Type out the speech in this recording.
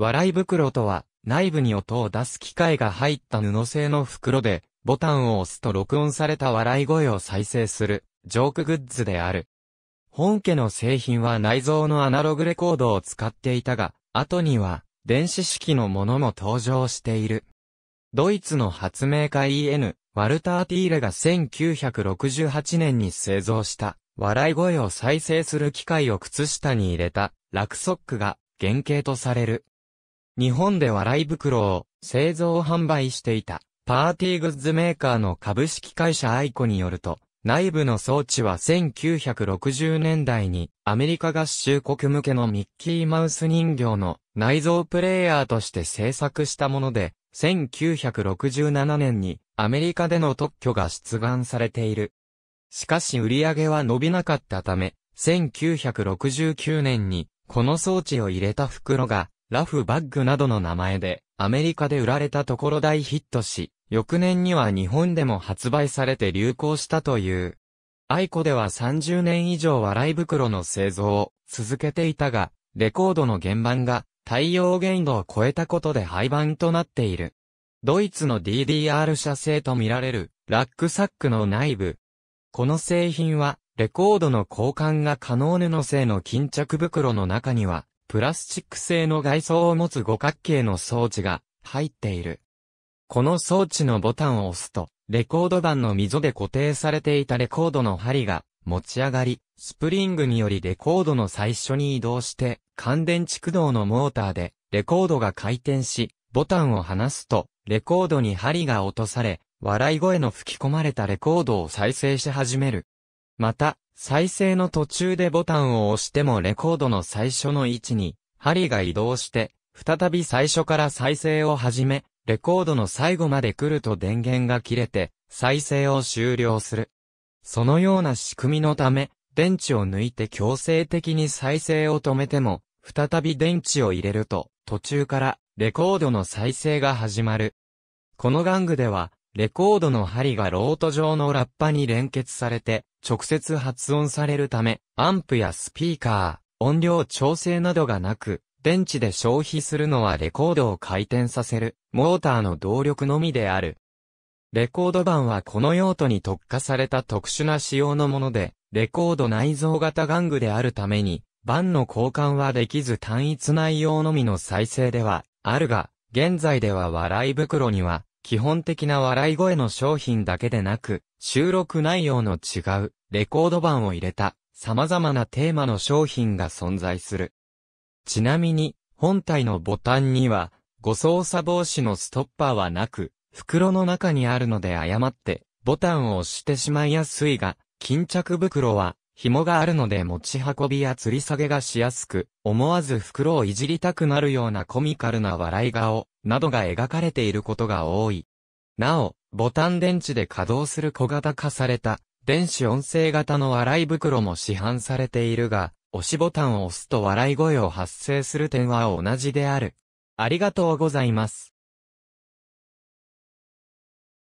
笑い袋とは、内部に音を出す機械が入った布製の袋で、ボタンを押すと録音された笑い声を再生する、ジョークグッズである。本家の製品は内蔵のアナログレコードを使っていたが、後には、電子式のものも登場している。ドイツの発明家 EN、ワルター・ティーレが1968年に製造した、笑い声を再生する機械を靴下に入れた、ラクソックが原型とされる。日本で笑い袋を製造販売していたパーティーグッズメーカーの株式会社アイコによると、内部の装置は1960年代にアメリカ合衆国向けのミッキーマウス人形の内蔵プレイヤーとして制作したもので、1967年にアメリカでの特許が出願されている。しかし売り上げは伸びなかったため、1969年にこの装置を入れた袋がラフバッグなどの名前で、アメリカで売られたところ大ヒットし、翌年には日本でも発売されて流行したという。アイコでは30年以上笑い袋の製造を続けていたが、レコードの原版が太陽限度を超えたことで廃盤となっている。ドイツの DDR 社製と見られるラックサックの内部。この製品はレコードの交換が可能布製の巾着袋の中にはプラスチック製の外装を持つ五角形の装置が入っている。この装置のボタンを押すと、レコード板の溝で固定されていたレコードの針が持ち上がり、スプリングによりレコードの最初に移動して、乾電池駆動のモーターでレコードが回転し、ボタンを離すと、レコードに針が落とされ、笑い声の吹き込まれたレコードを再生し始める。また、再生の途中でボタンを押してもレコードの最初の位置に、針が移動して、再び最初から再生を始め、レコードの最後まで来ると電源が切れて、再生を終了する。そのような仕組みのため、電池を抜いて強制的に再生を止めても、再び電池を入れると、途中からレコードの再生が始まる。この玩具では、レコードの針がロート状のラッパに連結されて、直接発音されるため、アンプやスピーカー、音量調整などがなく、電池で消費するのはレコードを回転させる、モーターの動力のみである。レコード板はこの用途に特化された特殊な仕様のもので、レコード内蔵型玩具であるために、板の交換はできず単一内容のみの再生では、あるが、現在では笑い袋には、基本的な笑い声の商品だけでなく、収録内容の違うレコード版を入れた様々なテーマの商品が存在する。ちなみに、本体のボタンには、誤操作防止のストッパーはなく、袋の中にあるので誤って、ボタンを押してしまいやすいが、巾着袋は紐があるので持ち運びや吊り下げがしやすく、思わず袋をいじりたくなるようなコミカルな笑い顔、などが描かれていることが多い。なお、ボタン電池で稼働する小型化された、電子音声型の笑い袋も市販されているが、押しボタンを押すと笑い声を発生する点は同じである。ありがとうございます。